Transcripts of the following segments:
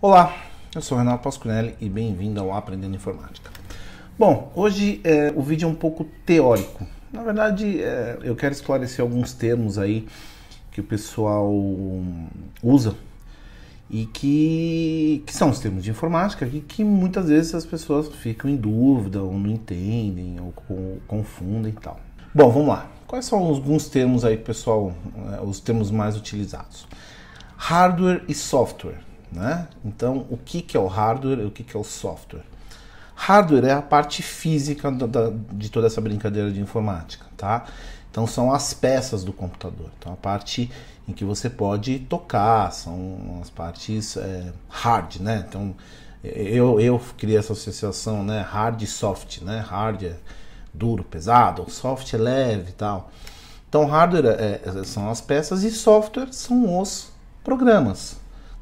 Olá, eu sou Renato Pasquinelli e bem-vindo ao Aprendendo Informática. Bom, hoje é, o vídeo é um pouco teórico. Na verdade, é, eu quero esclarecer alguns termos aí que o pessoal usa e que, que são os termos de informática e que muitas vezes as pessoas ficam em dúvida ou não entendem ou, ou confundem e tal. Bom, vamos lá. Quais são alguns termos aí, pessoal, é, os termos mais utilizados? Hardware e software né? Então, o que, que é o hardware e o que, que é o software? Hardware é a parte física da, de toda essa brincadeira de informática, tá? Então são as peças do computador, então a parte em que você pode tocar, são as partes é, hard, né? Então eu, eu criei essa associação, né? Hard e soft, né? Hard é duro, pesado, soft é leve e tal. Então hardware é, é são as peças e software são os programas,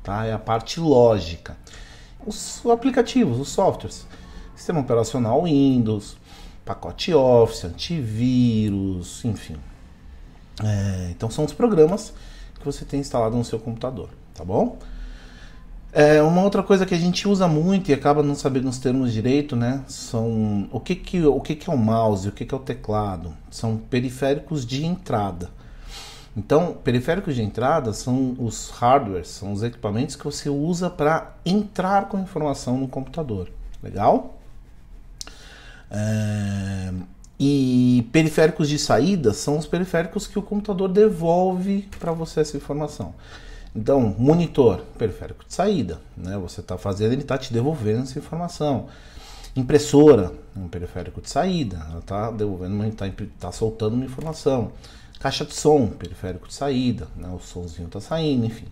tá? É a parte lógica. Os aplicativos, os softwares, sistema operacional Windows, pacote Office, antivírus, enfim. É, então são os programas que você tem instalado no seu computador, tá bom? É, uma outra coisa que a gente usa muito e acaba não sabendo os termos direito, né? São o que que, o que, que é o mouse, o que, que é o teclado. São periféricos de entrada. Então, periféricos de entrada são os hardwares, são os equipamentos que você usa para entrar com informação no computador. Legal? É... E periféricos de saída são os periféricos que o computador devolve para você essa informação. Então, monitor, periférico de saída, né? Você está fazendo, ele está te devolvendo essa informação. Impressora, um periférico de saída, ela está devolvendo, está tá soltando uma informação. Caixa de som, periférico de saída, né? o somzinho está saindo, enfim.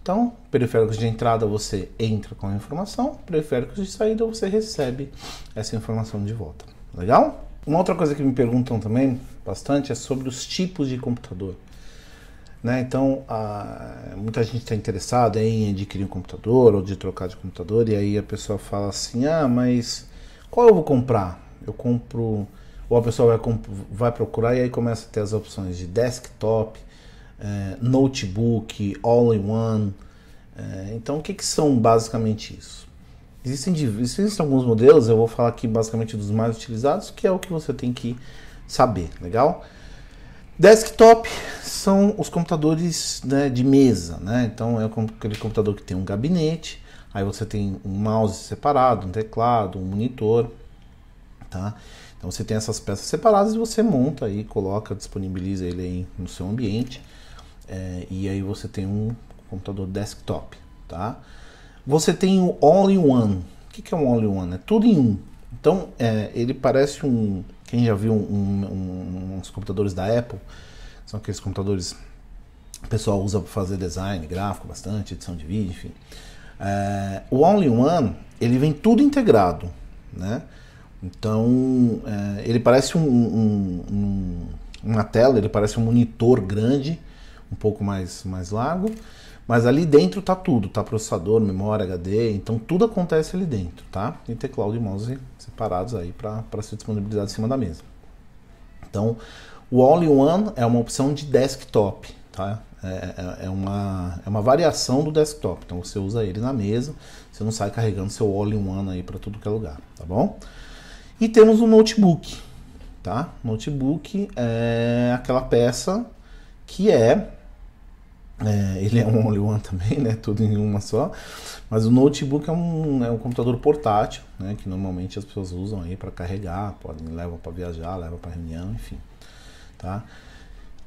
Então, periféricos de entrada você entra com a informação, periféricos de saída você recebe essa informação de volta. Legal? Uma outra coisa que me perguntam também bastante é sobre os tipos de computador. Né? Então, a, muita gente está interessada em adquirir um computador ou de trocar de computador, e aí a pessoa fala assim: ah, mas qual eu vou comprar? Eu compro ou a pessoa vai, vai procurar e aí começa a ter as opções de desktop, é, notebook, all-in-one. É, eh, então, o que, que são basicamente isso? Existem, existem alguns modelos, eu vou falar aqui basicamente dos mais utilizados, que é o que você tem que saber, legal? Desktop são os computadores né, de mesa, né? Então é aquele computador que tem um gabinete, aí você tem um mouse separado, um teclado, um monitor, tá? Então você tem essas peças separadas e você monta aí, coloca, disponibiliza ele aí no seu ambiente. É, e aí você tem um computador desktop, tá? Você tem o All-in-One. O que, que é um All-in-One? É tudo em um. Então é, ele parece um... Quem já viu um, um, uns computadores da Apple, são aqueles computadores o pessoal usa para fazer design, gráfico bastante, edição de vídeo, enfim. É, o All-in-One, ele vem tudo integrado, né? Então, é, ele parece um, um, um, uma tela, ele parece um monitor grande, um pouco mais, mais largo, mas ali dentro tá tudo, tá processador, memória, HD, então tudo acontece ali dentro, tá? E teclado e mouse separados aí para ser disponibilizado em cima da mesa. Então, o All-in-One é uma opção de desktop, tá? É, é, é, uma, é uma variação do desktop, então você usa ele na mesa, você não sai carregando seu All-in-One aí para tudo que é lugar, tá bom? E temos um notebook, tá? Notebook é aquela peça que é, é ele é um only one também, né? Tudo em uma só. Mas o notebook é um, é um computador portátil, né? Que normalmente as pessoas usam aí para carregar, podem levar para viajar, leva para reunião, enfim, tá?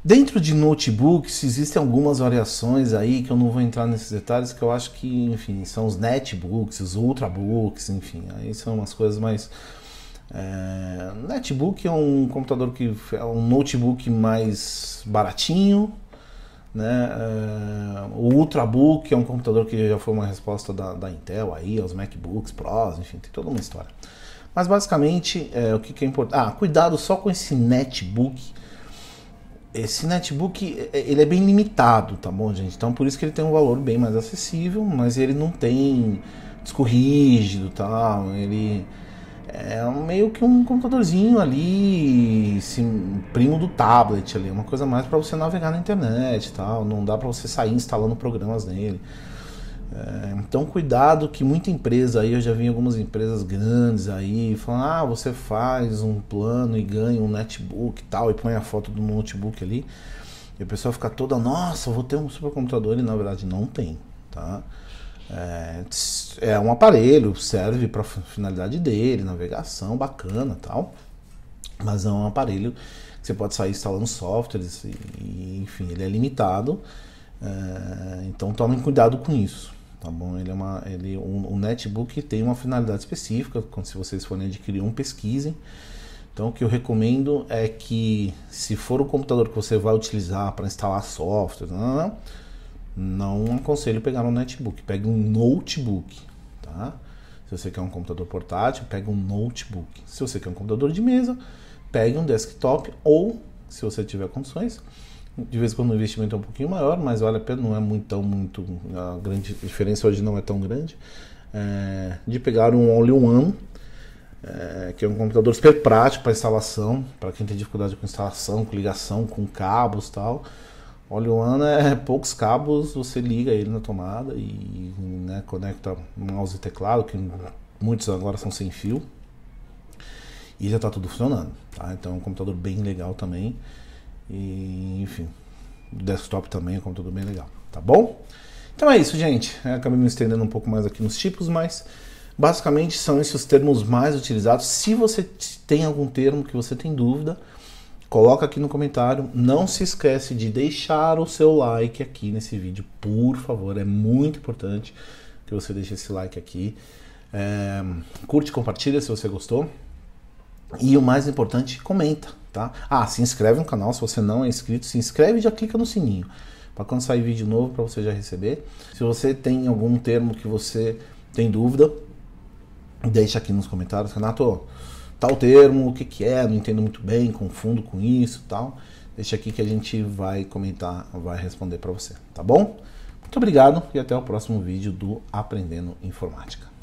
Dentro de notebooks existem algumas variações aí que eu não vou entrar nesses detalhes que eu acho que, enfim, são os netbooks, os ultrabooks, enfim, aí são umas coisas mais é, netbook é um computador que é um notebook mais baratinho, né? É, o Ultrabook é um computador que já foi uma resposta da, da Intel aí aos MacBooks Pros, enfim, tem toda uma história. Mas basicamente é, o que, que é importante, ah, cuidado só com esse netbook. Esse netbook é, ele é bem limitado, tá bom, gente? Então por isso que ele tem um valor bem mais acessível, mas ele não tem disco rígido, tal, ele é meio que um computadorzinho ali, sim, primo do tablet ali, uma coisa mais para você navegar na internet tal, não dá para você sair instalando programas nele. É, então cuidado que muita empresa aí, eu já vi algumas empresas grandes aí, falando, ah, você faz um plano e ganha um netbook e tal, e põe a foto do notebook ali, e a pessoa fica toda, nossa, vou ter um supercomputador, e na verdade não tem, tá? É, é um aparelho, serve para finalidade dele, navegação, bacana tal. Mas é um aparelho que você pode sair instalando softwares, e, enfim, ele é limitado. É, então tomem cuidado com isso tá bom? Ele é uma, ele, um, um, netbook tem uma finalidade específica, quando se vocês forem adquirir um, pesquisem. Então, o que eu recomendo é que, se for o computador que você vai utilizar para instalar software, não, não, não, não aconselho pegar um netbook. Pegue um notebook, tá? Se você quer um computador portátil, pegue um notebook. Se você quer um computador de mesa, pegue um desktop ou, se você tiver condições, de vez em quando o investimento é um pouquinho maior, mas vale a pena, não é muito, tão, muito a grande diferença hoje não é tão grande, é, de pegar um all-in-one, é, que é um computador super prático para instalação, para quem tem dificuldade com instalação, com ligação, com cabos tal. Olha, o Ana é poucos cabos, você liga ele na tomada e né, conecta mouse e teclado, que muitos agora são sem fio. E já está tudo funcionando, tá? Então é um computador bem legal também. E, enfim, desktop também é um computador bem legal, tá bom? Então é isso, gente. Eu acabei me estendendo um pouco mais aqui nos tipos, mas basicamente são esses os termos mais utilizados. Se você tem algum termo que você tem dúvida, Coloca aqui no comentário. Não se esquece de deixar o seu like aqui nesse vídeo, por favor. É muito importante que você deixe esse like aqui. É, curte, compartilha se você gostou. E o mais importante, comenta, tá? Ah, se inscreve no canal se você não é inscrito. Se inscreve e já clica no sininho para quando sair vídeo novo para você já receber. Se você tem algum termo que você tem dúvida, deixa aqui nos comentários. Renato, tal termo, o que, que é, não entendo muito bem, confundo com isso tal. Deixa aqui que a gente vai comentar, vai responder para você, tá bom? Muito obrigado e até o próximo vídeo do Aprendendo Informática.